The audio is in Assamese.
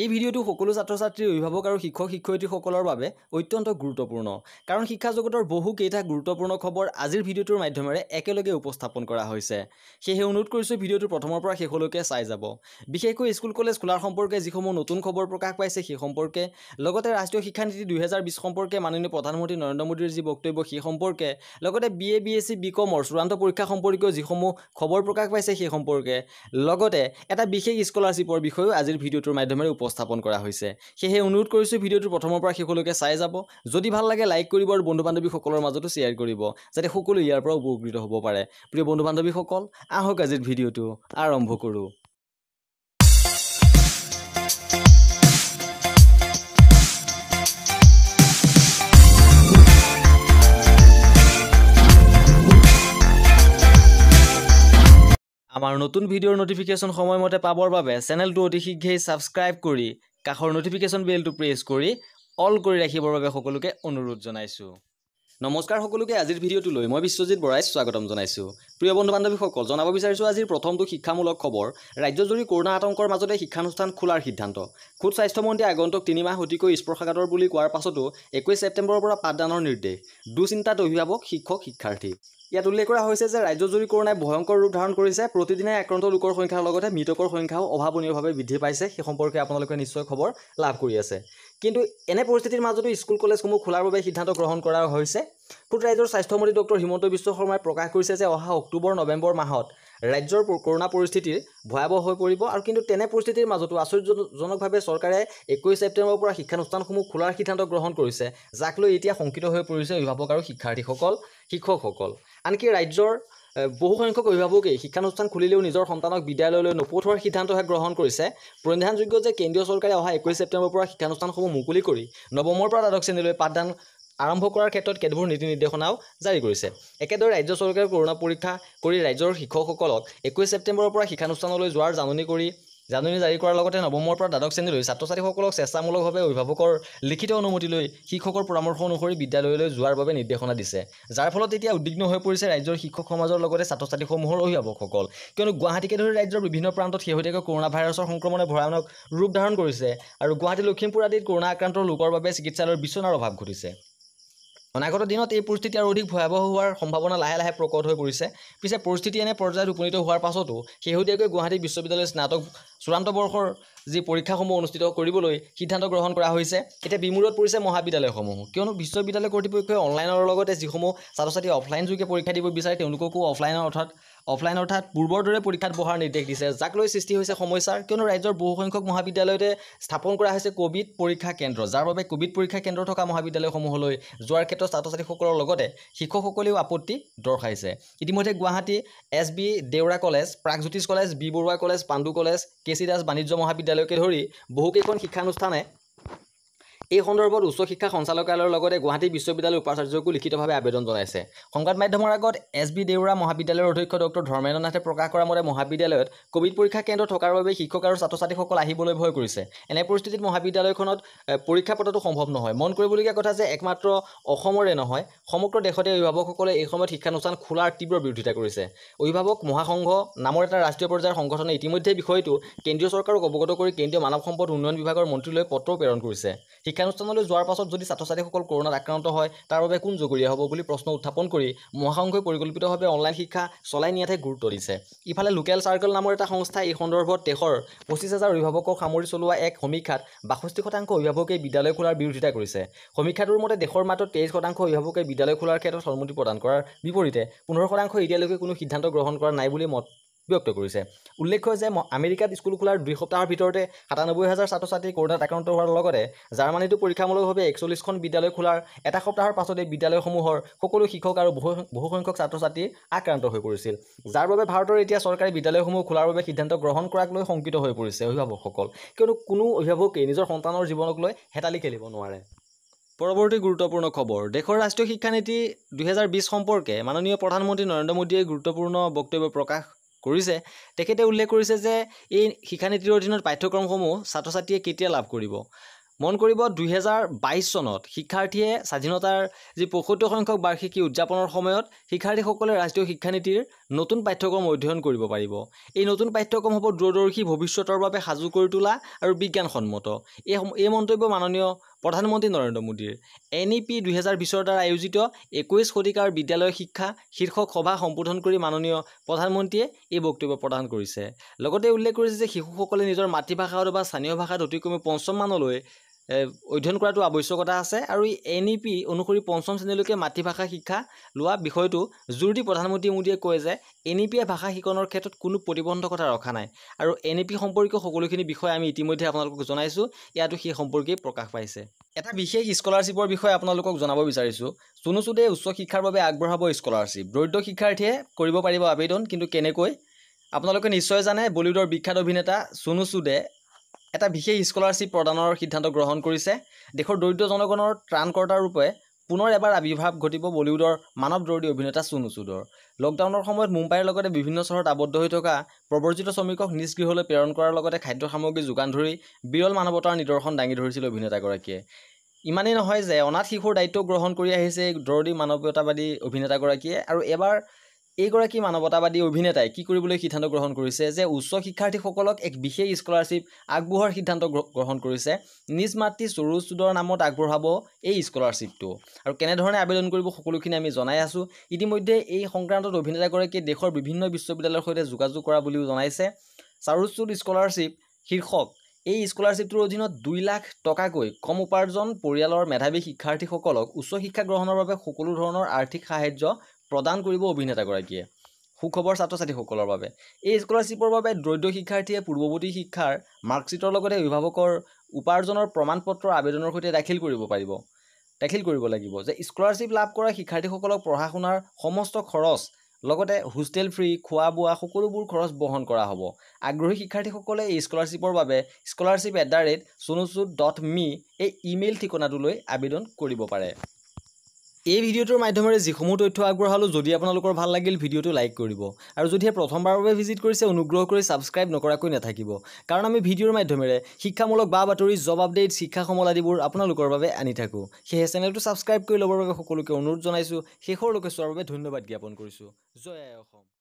এই ভিডিঅ'টো সকলো ছাত্ৰ ছাত্ৰীৰ অভিভাৱক আৰু শিক্ষক শিক্ষয়িত্ৰীসকলৰ বাবে অত্যন্ত গুৰুত্বপূৰ্ণ কাৰণ শিক্ষা জগতৰ বহুকেইটা গুৰুত্বপূৰ্ণ খবৰ আজিৰ ভিডিঅ'টোৰ মাধ্যমেৰে একেলগে উপস্থাপন কৰা হৈছে সেয়েহে অনুৰোধ কৰিছোঁ ভিডিঅ'টো প্ৰথমৰ পৰা শেষলৈকে চাই যাব বিশেষকৈ স্কুল কলেজ খোলাৰ সম্পৰ্কে যিসমূহ নতুন খবৰ প্ৰকাশ পাইছে সেই সম্পৰ্কে লগতে ৰাষ্ট্ৰীয় শিক্ষানীতি দুহেজাৰ বিছ সম্পৰ্কে মাননীয় প্ৰধানমন্ত্ৰী নৰেন্দ্ৰ মোদীৰ যি বক্তব্য সেই সম্পৰ্কে লগতে B A B S C B কমৰ চূড়ান্ত পৰীক্ষা সম্পৰ্কীয় যিসমূহ খবৰ প্ৰকাশ পাইছে সেই সম্পৰ্কে লগতে এটা বিশেষ স্কলাৰশ্বিপৰ বিষয়েও আজিৰ ভিডিঅ'টোৰ মাধ্যমেৰে উপ উপস্থাপন কৰা হৈছে সেয়েহে অনুৰোধ কৰিছোঁ ভিডিঅ'টো প্ৰথমৰ পৰা শেষলৈকে চাই যাব যদি ভাল লাগে লাইক কৰিব আৰু বন্ধু বান্ধৱীসকলৰ মাজতো শ্বেয়াৰ কৰিব যাতে সকলো ইয়াৰ পৰা উপকৃত হ'ব পাৰে প্ৰিয় বন্ধু বান্ধৱীসকল আহক আজিৰ ভিডিঅ'টো আৰম্ভ কৰোঁ আমাৰ নতুন ভিডিঅ'ৰ ন'টিফিকেশ্যন সময়মতে পাবৰ বাবে চেনেলটো অতি শীঘ্ৰেই ছাবস্ক্ৰাইব কৰি কাষৰ ন'টিফিকেশ্যন বেলটো প্ৰেছ কৰি অল কৰি ৰাখিবৰ বাবে সকলোকে অনুৰোধ জনাইছোঁ নমস্কাৰ সকলোকে আজিৰ ভিডিঅ'টোলৈ মই বিশ্বজিত বৰাই স্বাগতম জনাইছোঁ প্ৰিয় বন্ধু বান্ধৱীসকল জনাব বিচাৰিছোঁ আজিৰ প্ৰথমটো শিক্ষামূলক খবৰ ৰাজ্যজুৰি কৰোণা আতংকৰ মাজতে শিক্ষানুষ্ঠান খোলাৰ সিদ্ধান্ত খুদ স্বাস্থ্যমন্ত্ৰীয়ে আগন্তক তিনিমাহ অতিকৈ স্পৰ্শাকাতৰ বুলি কোৱাৰ পাছতো একৈছ ছেপ্টেম্বৰৰ পৰা পাঠদানৰ নিৰ্দেশ দুচিন্তাত অভিভাৱক শিক্ষক শিক্ষাৰ্থী ইয়াত উল্লেখ কৰা হৈছে যে ৰাজ্যজুৰি কৰোণাই ভয়ংকৰ ৰূপ ধাৰণ কৰিছে প্ৰতিদিনে আক্ৰান্ত লোকৰ সংখ্যাৰ লগতে মৃতকৰ সংখ্যাও অভাৱনীয়ভাৱে বৃদ্ধি পাইছে সেই সম্পৰ্কে আপোনালোকে নিশ্চয় খবৰ লাভ কৰি আছে কিন্তু এনে পৰিস্থিতিৰ মাজতো স্কুল কলেজসমূহ খোলাৰ বাবে সিদ্ধান্ত গ্ৰহণ কৰা হৈছে ফুড ৰাইজৰ স্বাস্থ্যমন্ত্ৰী ডক্টৰ হিমন্ত বিশ্ব শৰ্মাই প্ৰকাশ কৰিছে যে অহা অক্টোবৰ নৱেম্বৰ মাহত ৰাজ্যৰ কৰোণা পৰিস্থিতিৰ ভয়াৱহ হৈ পৰিব আৰু কিন্তু তেনে পৰিস্থিতিৰ মাজতো আশ্চৰ্যজনকভাৱে চৰকাৰে একৈছ ছেপ্টেম্বৰৰ পৰা শিক্ষানুষ্ঠানসমূহ খোলাৰ সিদ্ধান্ত গ্ৰহণ কৰিছে যাক লৈ এতিয়া শংকিত হৈ পৰিছে অভিভাৱক আৰু শিক্ষাৰ্থীসকল শিক্ষকসকল আনকি ৰাজ্যৰ বহুসংখ্যক অভিভাৱকেই শিক্ষানুষ্ঠান খুলিলেও নিজৰ সন্তানক বিদ্যালয়লৈ নপঠোৱাৰ সিদ্ধান্তহে গ্ৰহণ কৰিছে প্ৰণিধানযোগ্য যে কেন্দ্ৰীয় চৰকাৰে অহা একৈছ ছেপ্টেম্বৰৰ পৰা শিক্ষানুষ্ঠানসমূহ মুকলি কৰি নৱমৰ পৰা দ্বাদশ শ্ৰেণীলৈ পাঠদান আৰম্ভ কৰাৰ ক্ষেত্ৰত কেতবোৰ নীতি নিৰ্দেশনাও জাৰি কৰিছে একেদৰে ৰাজ্য চৰকাৰে কৰোণা পৰীক্ষা কৰি ৰাজ্যৰ শিক্ষকসকলক একৈছ ছেপ্টেম্বৰৰ পৰা শিক্ষানুষ্ঠানলৈ যোৱাৰ জাননী কৰি জাননী জাৰি কৰাৰ লগতে নৱমৰ পৰা দ্বাদশ শ্ৰেণীলৈ ছাত্ৰ ছাত্ৰীসকলক স্বেচ্ছামূলকভাৱে অভিভাৱকৰ লিখিত অনুমতি লৈ শিক্ষকৰ পৰামৰ্শ অনুসৰি বিদ্যালয়লৈ যোৱাৰ বাবে নিৰ্দেশনা দিছে যাৰ ফলত এতিয়া উদ্বিগ্ন হৈ পৰিছে ৰাজ্যৰ শিক্ষক সমাজৰ লগতে ছাত্ৰ ছাত্ৰীসমূহৰ অভিভাৱকসকল কিয়নো গুৱাহাটীকে ধৰি ৰাজ্যৰ বিভিন্ন প্ৰান্তত শেহতীয়াকৈ কৰোণা ভাইৰাছৰ সংক্ৰমণে ভয়ানক ৰূপ ধাৰণ কৰিছে আৰু গুৱাহাটী লখিমপুৰ আদিত কৰোণা আক্ৰান্ত লোকৰ বাবে চিকিৎসালয়ৰ বিচনাৰ অভাৱ ঘটিছে অনাগত দিনত এই পৰিস্থিতি আৰু অধিক ভয়াৱহ হোৱাৰ সম্ভাৱনা লাহে লাহে প্ৰকট হৈ পৰিছে পিছে পৰিস্থিতি এনে পৰ্যায়ত উপনীত হোৱাৰ পাছতো শেহতীয়াকৈ গুৱাহাটী বিশ্ববিদ্যালয়ৰ স্নাতক চূড়ান্ত বৰ্ষৰ যি পৰীক্ষাসমূহ অনুষ্ঠিত কৰিবলৈ সিদ্ধান্ত গ্ৰহণ কৰা হৈছে এতিয়া বিমূৰত পৰিছে মহাবিদ্যালয়সমূহ কিয়নো বিশ্ববিদ্যালয় কৰ্তৃপক্ষই অনলাইনৰ লগতে যিসমূহ ছাত্ৰ ছাত্ৰী অফলাইন যোগে পৰীক্ষা দিব বিচাৰে তেওঁলোককো অফলাইনৰ অৰ্থাৎ অফলাইন অৰ্থাৎ পূৰ্বৰ দৰে পৰীক্ষাত বহাৰ নিৰ্দেশ দিছে যাক লৈ সৃষ্টি হৈছে সমস্যা কিয়নো ৰাজ্যৰ বহুসংখ্যক মহাবিদ্যালয়তে স্থাপন কৰা হৈছে কোভিড পৰীক্ষা কেন্দ্ৰ যাৰ বাবে কোভিড পৰীক্ষা কেন্দ্ৰ থকা মহাবিদ্যালয়সমূহলৈ যোৱাৰ ক্ষেত্ৰত ছাত্ৰ ছাত্ৰীসকলৰ লগতে শিক্ষকসকলেও আপত্তি দৰ্শাইছে ইতিমধ্যে Guwahati S B Deorah college Pragjyotish college B Borooah college Pandu college K C Das বাণিজ্য মহাবিদ্যালয়কে ধৰি বহুকেইখন শিক্ষানুষ্ঠানে এই সন্দৰ্ভত উচ্চ শিক্ষা সঞ্চালকালয়ৰ লগতে গুৱাহাটী বিশ্ববিদ্যালয়ৰ উপাচাৰ্যকো লিখিতভাৱে আবেদন জনাইছে সংবাদ মাধ্যমৰ আগত এছ বি দেউৰা মহাবিদ্যালয়ৰ অধ্যক্ষ ডক্টৰ ধৰ্মেন্দ্ৰ নাথে প্ৰকাশ কৰা মতে মহাবিদ্যালয়ত কোভিড পৰীক্ষা কেন্দ্ৰ থকাৰ বাবে শিক্ষক আৰু ছাত্ৰ ছাত্ৰীসকল আহিবলৈ ভয় কৰিছে এনে পৰিস্থিতিত মহাবিদ্যালয়খনত পৰীক্ষা পতাটো সম্ভৱ নহয় মন কৰিবলগীয়া কথা যে একমাত্ৰ অসমৰে নহয় সমগ্ৰ দেশতে অভিভাৱকসকলে এই সময়ত শিক্ষানুষ্ঠান খোলাৰ তীব্ৰ বিৰোধিতা কৰিছে অভিভাৱক মহাসংঘ নামৰ এটা ৰাষ্ট্ৰীয় পৰ্যায়ৰ সংগঠনে ইতিমধ্যে বিষয়টো কেন্দ্ৰীয় চৰকাৰক অৱগত কৰি কেন্দ্ৰীয় মানৱ সম্পদ উন্নয়ন বিভাগৰ মন্ত্ৰীলৈ পত্ৰও প্ৰেৰণ কৰিছে শিক্ষানুষ্ঠানলৈ যোৱাৰ পাছত যদি ছাত্ৰ ছাত্ৰীসকল কৰোণাত আক্ৰান্ত হয় তাৰ বাবে কোন জগৰীয়া হ'ব বুলি প্ৰশ্ন উত্থাপন কৰি মহাসংঘই পৰিকল্পিতভাৱে অনলাইন শিক্ষা চলাই নিয়াতহে গুৰুত্ব দিছে ইফালে লোকেল চাৰ্কল নামৰ এটা সংস্থাই এই সন্দৰ্ভত দেশৰ পঁচিছ হাজাৰ অভিভাৱকক সামৰি চলোৱা এক সমীক্ষাত বাষষ্ঠি শতাংশ অভিভাৱকে বিদ্যালয় খোলাৰ বিৰোধিতা কৰিছে সমীক্ষাটোৰ মতে দেশৰ মাত্ৰ তেইছ শতাংশ অভিভাৱকে বিদ্যালয় খোলাৰ ক্ষেত্ৰত সন্মতি প্ৰদান কৰাৰ বিপৰীতে পোন্ধৰ শতাংশ এতিয়ালৈকে কোনো সিদ্ধান্ত গ্ৰহণ কৰা নাই বুলি মত ব্যক্ত কৰিছে উল্লেখ্য যে আমেৰিকাত স্কুল খোলাৰ দুই সপ্তাহৰ ভিতৰতে সাতানব্বৈ হাজাৰ ছাত্ৰ ছাত্ৰী কৰোণাত আক্ৰান্ত হোৱাৰ লগতে জাৰ্মানীতো পৰীক্ষামূলকভাৱে একচল্লিছখন বিদ্যালয় খোলাৰ এটা সপ্তাহৰ পাছতে বিদ্যালয়সমূহৰ সকলো শিক্ষক আৰু বহু বহুসংখ্যক ছাত্ৰ ছাত্ৰী আক্ৰান্ত হৈ পৰিছিল যাৰ বাবে ভাৰতৰ এতিয়া চৰকাৰী বিদ্যালয়সমূহ খোলাৰ বাবে সিদ্ধান্ত গ্ৰহণ কৰাক লৈ শংকিত হৈ পৰিছে অভিভাৱকসকল কিয়নো কোনো অভিভাৱকেই নিজৰ সন্তানৰ জীৱনক লৈ হেতালি খেলিব নোৱাৰে পৰৱৰ্তী গুৰুত্বপূৰ্ণ খবৰ দেশৰ ৰাষ্ট্ৰীয় শিক্ষানীতি দুহেজাৰ বিছ সম্পৰ্কে মাননীয় প্ৰধানমন্ত্ৰী নৰেন্দ্ৰ মোদীয়ে গুৰুত্বপূৰ্ণ বক্তব্য প্ৰকাশ কৰিছে তেখেতে উল্লেখ কৰিছে যে এই শিক্ষানীতিৰ অধীনত পাঠ্যক্ৰমসমূহ ছাত্ৰ ছাত্ৰীয়ে কেতিয়া লাভ কৰিব মন কৰিব দুহেজাৰ বাইছ চনত শিক্ষাৰ্থীয়ে স্বাধীনতাৰ যি পঁয়সত্তৰ সংখ্যক বাৰ্ষিকী উদযাপনৰ সময়ত শিক্ষাৰ্থীসকলে ৰাষ্ট্ৰীয় শিক্ষানীতিৰ নতুন পাঠ্যক্ৰম অধ্যয়ন কৰিব পাৰিব এই নতুন পাঠ্যক্ৰম হ'ব দূৰদৰ্শী ভৱিষ্যতৰ বাবে সাজু কৰি তোলা আৰু বিজ্ঞানসন্মত এই এই মন্তব্য মাননীয় প্ৰধানমন্ত্ৰী নৰেন্দ্ৰ মোদীৰ এন ই পি দুহেজাৰ বিছৰ দ্বাৰা আয়োজিত একৈছ শতিকাৰ বিদ্যালয় শিক্ষা শীৰ্ষক সভা সম্বোধন কৰি মাননীয় প্ৰধানমন্ত্ৰীয়ে এই বক্তব্য প্ৰদান কৰিছে লগতে উল্লেখ কৰিছে যে শিশুসকলে নিজৰ মাতৃভাষা অথবা স্থানীয় ভাষাত অতি কমেও পঞ্চম মানলৈ অধ্যয়ন কৰাটো আৱশ্যকতা আছে আৰু এন ই পি অনুসৰি পঞ্চম শ্ৰেণীলৈকে মাতৃভাষা শিক্ষা লোৱা বিষয়টো জোৰ দি প্ৰধানমন্ত্ৰী মোদীয়ে কয় যে এন ই পিয়ে ভাষা শিকনৰ ক্ষেত্ৰত কোনো প্ৰতিবন্ধকতা ৰখা নাই আৰু এন ই পি সম্পৰ্কীয় সকলোখিনি বিষয় আমি ইতিমধ্যে আপোনালোকক জনাইছোঁ ইয়াতো সেই সম্পৰ্কেই প্ৰকাশ পাইছে এটা বিশেষ স্কলাৰশ্বিপৰ বিষয়ে আপোনালোকক জনাব বিচাৰিছোঁ চুনু চুদে উচ্চ শিক্ষাৰ বাবে আগবঢ়াব স্কলাৰশ্বিপ দৰিদ্ৰ শিক্ষাৰ্থীয়ে কৰিব পাৰিব আবেদন কিন্তু কেনেকৈ আপোনালোকে নিশ্চয় জানে বলিউডৰ বিখ্যাত অভিনেতা চুনু চুদে এটা বিশেষ স্কলাৰশ্বিপ প্ৰদানৰ সিদ্ধান্ত গ্ৰহণ কৰিছে দেশৰ দৰিদ্ৰ জনগণৰ ত্ৰাণকৰ্তাৰূপে পুনৰ এবাৰ আৱিৰ্ভাৱ ঘটিব বলিউডৰ মানৱ দৰদী অভিনেতা চুনু চুদৰ লকডাউনৰ সময়ত মুম্বাইৰ লগতে বিভিন্ন চহৰত আবদ্ধ হৈ থকা প্ৰৱৰ্জিত শ্ৰমিকক নিজ গৃহলৈ প্ৰেৰণ কৰাৰ লগতে খাদ্য সামগ্ৰী যোগান ধৰি বিৰল মানৱতাৰ নিদৰ্শন দাঙি ধৰিছিল অভিনেতাগৰাকীয়ে ইমানেই নহয় যে অনাথ শিশুৰ দায়িত্ব গ্ৰহণ কৰি আহিছে এই দৰদী মানৱীয়তাবাদী অভিনেতাগৰাকীয়ে আৰু এবাৰ এইগৰাকী মানৱতাবাদী অভিনেতাই কি কৰিবলৈ সিদ্ধান্ত গ্ৰহণ কৰিছে যে উচ্চ শিক্ষাৰ্থীসকলক এক বিশেষ স্কলাৰশ্বিপ আগবঢ়োৱাৰ সিদ্ধান্ত গ্ৰহণ কৰিছে নিজ মাতৃ চুদৰ নামত আগবঢ়াব এই স্কলাৰশ্বিপটো আৰু কেনেধৰণে আবেদন কৰিব সকলোখিনি আমি জনাই আছোঁ ইতিমধ্যে এই সংক্ৰান্তত অভিনেতাগৰাকীয়ে দেশৰ বিভিন্ন বিশ্ববিদ্যালয়ৰ সৈতে যোগাযোগ কৰা বুলিও জনাইছে চুদ স্কলাৰশ্বিপ শীৰ্ষক এই স্কলাৰশ্বিপটোৰ অধীনত দুই লাখ টকাকৈ কম উপাৰ্জন পৰিয়ালৰ মেধাৱী শিক্ষাৰ্থীসকলক উচ্চ শিক্ষা গ্ৰহণৰ বাবে সকলো ধৰণৰ আৰ্থিক সাহাৰ্য প্ৰদান কৰিব অভিনেতাগৰাকীয়ে সুখবৰ ছাত্ৰ ছাত্ৰীসকলৰ বাবে এই স্কলাৰশ্বিপৰ বাবে দৰিদ্ৰ শিক্ষাৰ্থীয়ে পূৰ্বৱৰ্তী শিক্ষাৰ মাৰ্কশ্বিটৰ লগতে অভিভাৱকৰ উপাৰ্জনৰ প্ৰমাণ পত্ৰ আবেদনৰ সৈতে দাখিল কৰিব পাৰিব দাখিল কৰিব লাগিব যে স্কলাৰশ্বিপ লাভ কৰা শিক্ষাৰ্থীসকলক পঢ়া শুনাৰ সমস্ত খৰচ লগতে হোষ্টেল ফ্ৰী খোৱা বোৱা সকলোবোৰ খৰচ বহন কৰা হ'ব আগ্ৰহী শিক্ষাৰ্থীসকলে এই স্কলাৰশ্বিপৰ বাবে স্কলাৰশ্বিপ এট দ্য ৰেট চুনুচুট ডট মি এই ইমেইল ঠিকনাটোলৈ আবেদন কৰিব পাৰে এই ভিডিঅ'টোৰ মাধ্যমেৰে যিসমূহ তথ্য আগবঢ়ালোঁ যদি আপোনালোকৰ ভাল লাগিল ভিডিঅ'টো লাইক কৰিব আৰু যদিহে প্ৰথমবাৰৰ বাবে ভিজিট কৰিছে অনুগ্ৰহ কৰি ছাবস্ক্ৰাইব নকৰাকৈ নাথাকিব কাৰণ আমি ভিডিঅ'ৰ মাধ্যমেৰে শিক্ষামূলক বা বাতৰি জব আপডেট শিক্ষা সমল আদিবোৰ আপোনালোকৰ বাবে আনি থাকোঁ সেয়েহে চেনেলটো ছাবস্ক্ৰাইব কৰি ল'বৰ বাবে সকলোকে অনুৰোধ জনাইছোঁ শেষৰলৈকে চোৱাৰ বাবে ধন্যবাদ জ্ঞাপন কৰিছোঁ জয় অসম